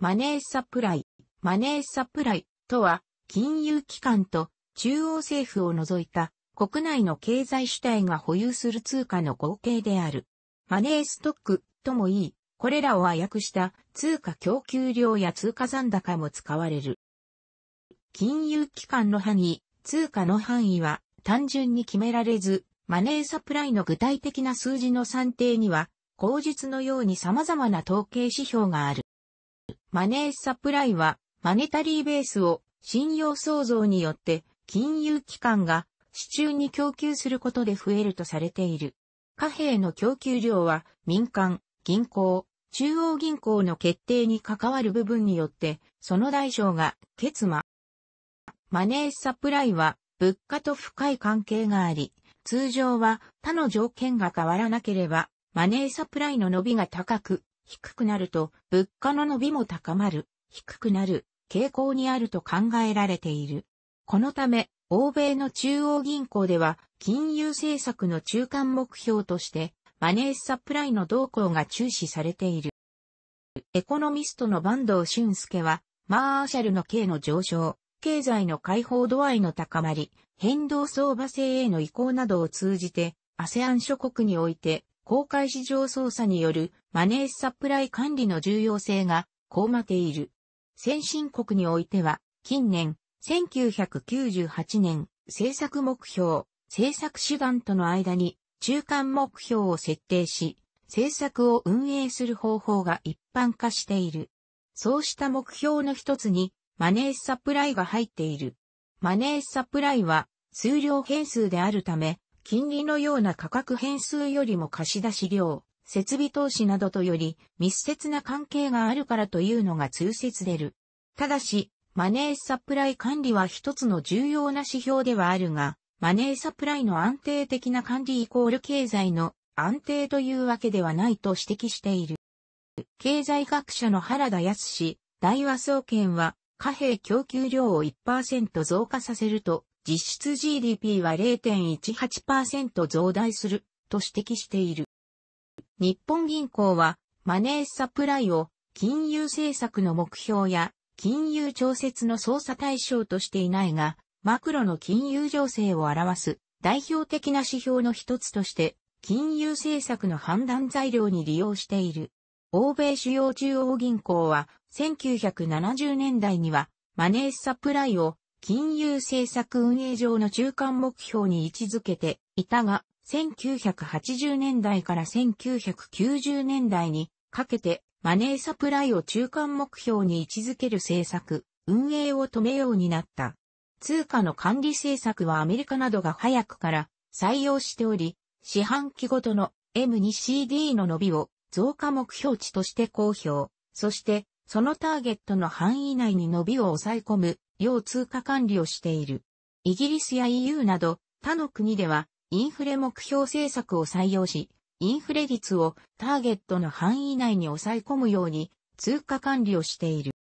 マネーサプライ。マネーサプライとは、金融機関と中央政府を除いた国内の経済主体が保有する通貨の合計である。マネーストックともいい、これらを和訳した通貨供給量や通貨残高も使われる。金融機関の範囲、通貨の範囲は単純に決められず、マネーサプライの具体的な数字の算定には、口述のように様々な統計指標がある。マネーサプライは、マネタリーベースを信用創造によって金融機関が市中に供給することで増えるとされている。貨幣の供給量は民間、銀行、中央銀行の決定に関わる部分によって、その代償が結末。マネーサプライは物価と深い関係があり、通常は他の条件が変わらなければ、マネーサプライの伸びが高く、低くなると物価の伸びも高まる、低くなる傾向にあると考えられている。このため、欧米の中央銀行では金融政策の中間目標としてマネーサプライの動向が注視されている。エコノミストの坂東俊介は、マーシャルの刑の上昇、経済の解放度合いの高まり、変動相場制への移行などを通じて、アセアン諸国において公開市場操作によるマネーサプライ管理の重要性がうまっている。先進国においては、近年、1998年、政策目標、政策手段との間に中間目標を設定し、政策を運営する方法が一般化している。そうした目標の一つに、マネーサプライが入っている。マネーサプライは、数量変数であるため、金利のような価格変数よりも貸し出し量、設備投資などとより密接な関係があるからというのが通説出る。ただし、マネーサプライ管理は一つの重要な指標ではあるが、マネーサプライの安定的な管理イコール経済の安定というわけではないと指摘している。経済学者の原田康氏、大和総研は貨幣供給量を1%増加させると実質 GDP は0.18%増大すると指摘している。日本銀行はマネーサプライを金融政策の目標や金融調節の操作対象としていないが、マクロの金融情勢を表す代表的な指標の一つとして金融政策の判断材料に利用している。欧米主要中央銀行は1970年代にはマネーサプライを金融政策運営上の中間目標に位置づけていたが、1980年代から1990年代にかけてマネーサプライを中間目標に位置づける政策、運営を止めようになった。通貨の管理政策はアメリカなどが早くから採用しており、四半期ごとの M2CD の伸びを増加目標値として公表、そしてそのターゲットの範囲内に伸びを抑え込む要通貨管理をしている。イギリスや EU など他の国ではインフレ目標政策を採用し、インフレ率をターゲットの範囲内に抑え込むように通貨管理をしている。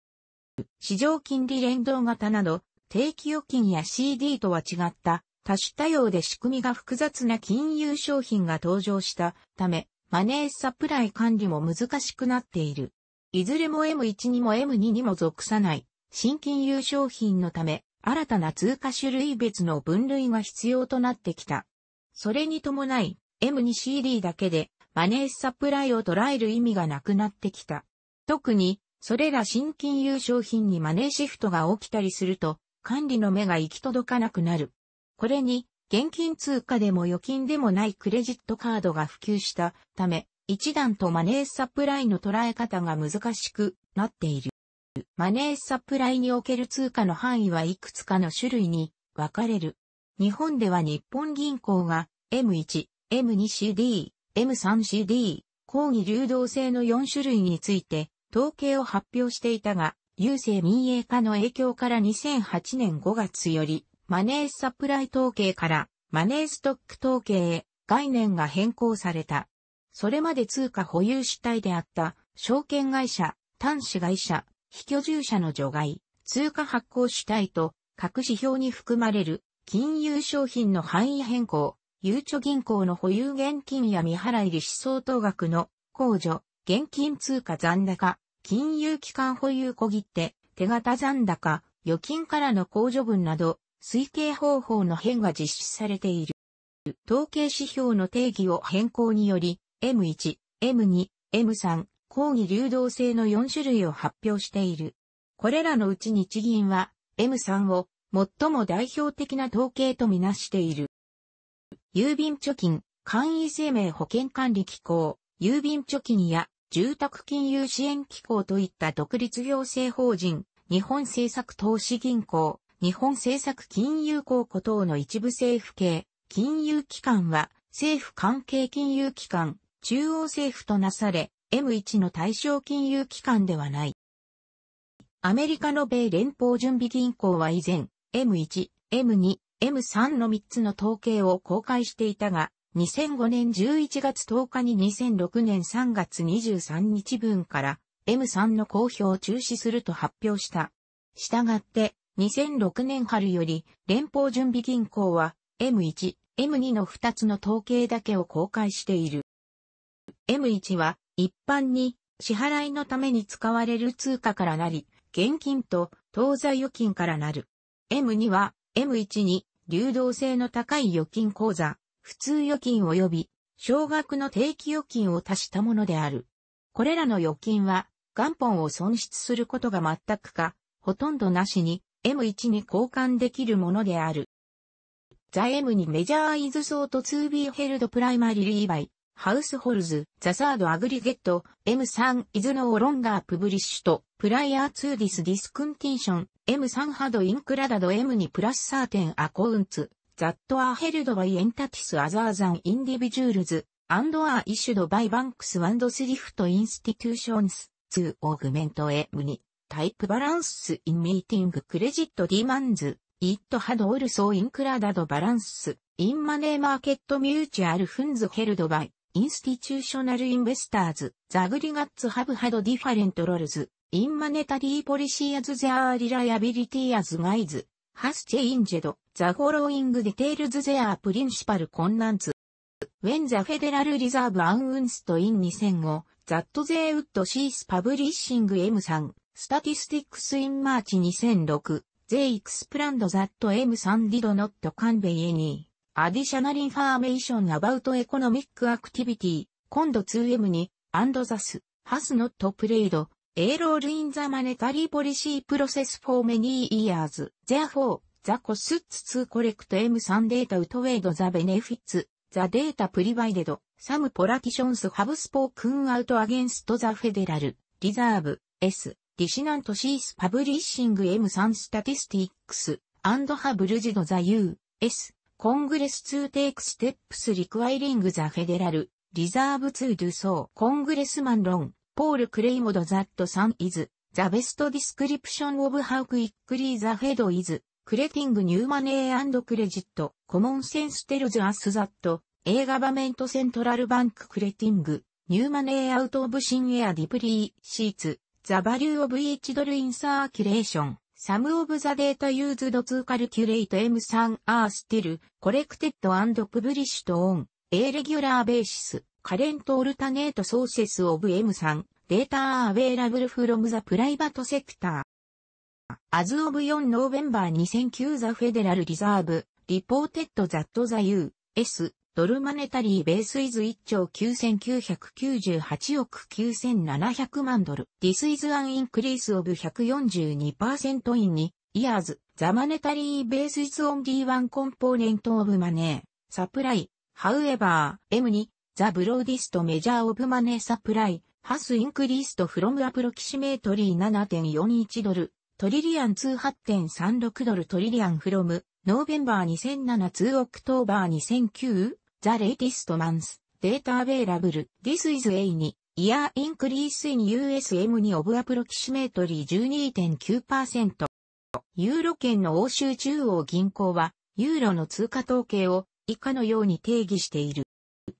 市場金利連動型など定期預金や CD とは違った多種多様で仕組みが複雑な金融商品が登場したため、マネーサプライ管理も難しくなっている。いずれも M1 にも M2 にも属さない新金融商品のため、新たな通貨種類別の分類が必要となってきた。それに伴い、M2CD だけでマネーサプライを捉える意味がなくなってきた。特に、それら新金融商品にマネーシフトが起きたりすると、管理の目が行き届かなくなる。これに、現金通貨でも預金でもないクレジットカードが普及したため、一段とマネーサプライの捉え方が難しくなっている。マネーサプライにおける通貨の範囲はいくつかの種類に分かれる。日本では日本銀行が M1、M2CD、M3CD、抗議流動性の4種類について統計を発表していたが、郵政民営化の影響から2008年5月より、マネーサプライ統計からマネーストック統計へ概念が変更された。それまで通貨保有主体であった証券会社、端子会社、非居住者の除外、通貨発行主体と各指標に含まれる金融商品の範囲変更、ゆうちょ銀行の保有現金や未払い利子相当額の控除、現金通貨残高、金融機関保有小切手、手形残高、預金からの控除分など、推計方法の変が実施されている。統計指標の定義を変更により、M1、M2、M3、抗議流動性の4種類を発表している。これらのうち日銀は M3 を最も代表的な統計とみなしている。郵便貯金、簡易生命保険管理機構、郵便貯金や住宅金融支援機構といった独立行政法人、日本政策投資銀行、日本政策金融公庫等の一部政府系、金融機関は政府関係金融機関、中央政府となされ、M1 の対象金融機関ではない。アメリカの米連邦準備銀行は以前、M1、M2、M3 の3つの統計を公開していたが、2005年11月10日に2006年3月23日分から M3 の公表を中止すると発表した。したがって、2006年春より連邦準備銀行は M1、M2 の2つの統計だけを公開している。M1 は一般に支払いのために使われる通貨からなり、現金と当座預金からなる。M2 は M1 に流動性の高い預金口座、普通預金及び少額の定期預金を足したものである。これらの預金は元本を損失することが全くか、ほとんどなしに M1 に交換できるものである。ザ M にメジャーイズソート 2B ヘルドプライマリリーバイ。ハウスホルズ、ザサードアグリゲット、M3 イズノーロンガープブリッシュと、プライアーツーディスディスクンティンション、M3 ハドインクラダド M にプラスサーテンアコウンツ、ザットアーヘルドバイエンタティスアザーザンインディビジュールズ、アンドアーイシュドバイバンクスワンドスリフトインスティテューションス、ーオーグメント M2、タイプバランスインミーティングクレジットディマンズ、イットハドオルソーインクラダドバランス、インマネーマーケットミューチュアルフンズヘルドバイ。インスティチューショナルインベスターズ、ザグリガッツハブハドディファレントロルズ、インマネタリーポリシーアズゼアーリライアビリティアズガイズ、ハスチェインジェド、ザフォローイングディテールズゼアープリンシパルコンナンツ。ウェンザフェデラルリザーブアンウンストイン2005、ザットゼーウッドシースパブリッシング M3、スタティスティックスインマーチ2006、ゼイクスプランドザット M3 ディドノットカンベイエニー。Additional Information About Economic Activity, 今度 2M に、and thus, has not played, a role in the monetary policy process for many years. Therefore, the costs to collect M3 data outweighed the benefits, the data provided, some politicians have spoken out against the federal reserve, S, Dissonant Cease Publishing M3 Statistics, and have urged the U, S, コングレスツーテイクステップスリク e イリングザフェデラルリザーブツー l r ソー、コングレスマンロンポール・クレイモド・ザット・サン・イズ・ザ・ベスト・ディスクリプション・オブ・ハウ・クイックリー・ザ・フェド・イズ・クレティング・ニューマネー・アンド・クレジット・コモン・センス・テルズ・アス・ザット・エー・ガバメント・セントラル・バンク・クレティング・ニューマネー・アウト・オブ・シン・エア・ディプリー・シーツ・ザ・バリュー・オブ・イチドル・イン・サーキュレーション Some of the data used to calculate M3 are still collected and published on a regular basis. Current alternate sources of M3 data are available from the private sector. As of 4 November 2009 the Federal Reserve reported that the U.S. ドルマネタリーベースイズ1兆9998億9700万ドル。This is an increase of 142% in 2 years. The monetary base is only one component of money. Supply. However, M2, the broadest measure of money supply, has increased from approximately 7.41ドル。トリリアン2 8.36ドルトリリアン from November 2007 2 c t o b e r 2009 The Latest m o n h Data Available This is a に Year Increase in USM2 of Approximately 12.9%。ユーロ圏の欧州中央銀行は、ユーロの通貨統計を以下のように定義している。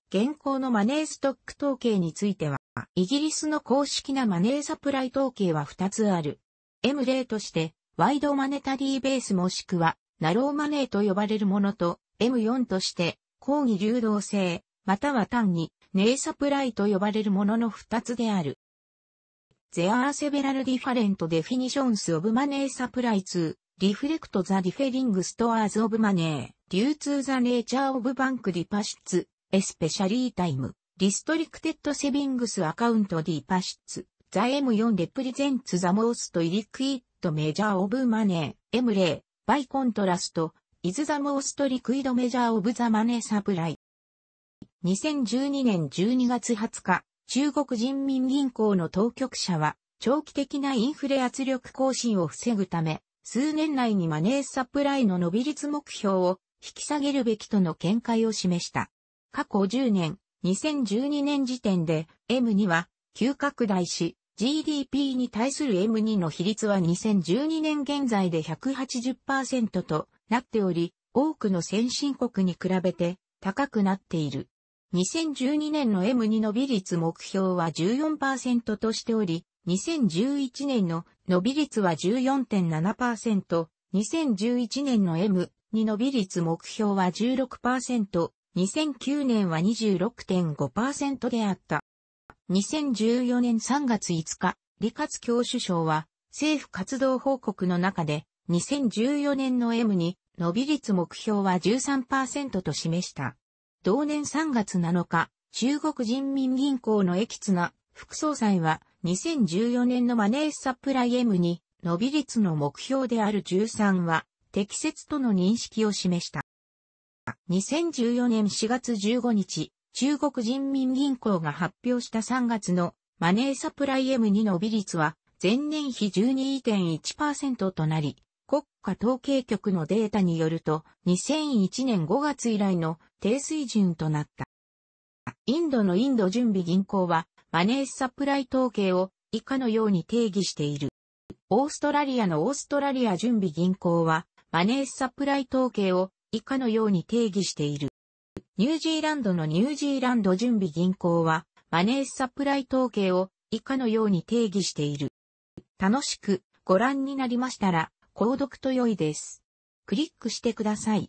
現行のマネーストック統計については、イギリスの公式なマネーサプライ統計は2つある。M 例として、ワイドマネタリーベースもしくは、ナローマネーと呼ばれるものと、M4 として、抗議流動性、または単に、ネイサプライと呼ばれるものの二つである。There are several different definitions of money supply to reflect the differing stores of money due to the nature of bank deposits, especially time, restricted savings account deposits. The M4 represents the most illiquid measure of money, M0, by contrast, イズザモーストリクイドメジャーオブザマネーサプライ。h 2012年12月20日、中国人民銀行の当局者は、長期的なインフレ圧力更新を防ぐため、数年内にマネーサプライの伸び率目標を引き下げるべきとの見解を示した。過去10年、2012年時点で M2 は急拡大し、GDP に対する M2 の比率は2012年現在で180%となっており、多くの先進国に比べて高くなっている。2012年の M2 伸び率目標は14%としており、2011年の伸び率は14.7%、2011年の M2 伸び率目標は16%、2009年は26.5%であった。2014年3月5日、李克強首相は、政府活動報告の中で、2014年の M に、伸び率目標は13%と示した。同年3月7日、中国人民銀行の駅綱副総裁は、2014年のマネーサプライ M に、伸び率の目標である13は、適切との認識を示した。2014年4月15日、中国人民銀行が発表した3月のマネーサプライ M2 の微率は前年比12.1%となり、国家統計局のデータによると2001年5月以来の低水準となった。インドのインド準備銀行はマネーサプライ統計を以下のように定義している。オーストラリアのオーストラリア準備銀行はマネーサプライ統計を以下のように定義している。ニュージーランドのニュージーランド準備銀行は、マネーサプライ統計を以下のように定義している。楽しくご覧になりましたら、購読と良いです。クリックしてください。